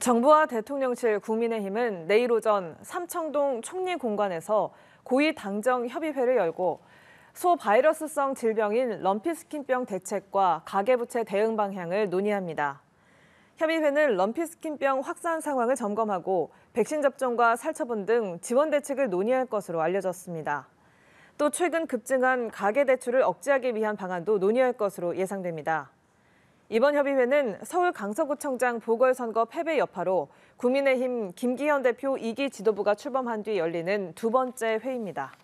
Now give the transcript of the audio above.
정부와 대통령실 국민의힘은 내일 오전 삼청동 총리 공간에서 고위 당정 협의회를 열고 소바이러스성 질병인 럼피스킨병 대책과 가계부채 대응 방향을 논의합니다. 협의회는 럼피스킨병 확산 상황을 점검하고 백신 접종과 살처분 등 지원 대책을 논의할 것으로 알려졌습니다. 또 최근 급증한 가계 대출을 억제하기 위한 방안도 논의할 것으로 예상됩니다. 이번 협의회는 서울 강서구청장 보궐선거 패배 여파로 국민의힘 김기현 대표 2기 지도부가 출범한 뒤 열리는 두 번째 회의입니다.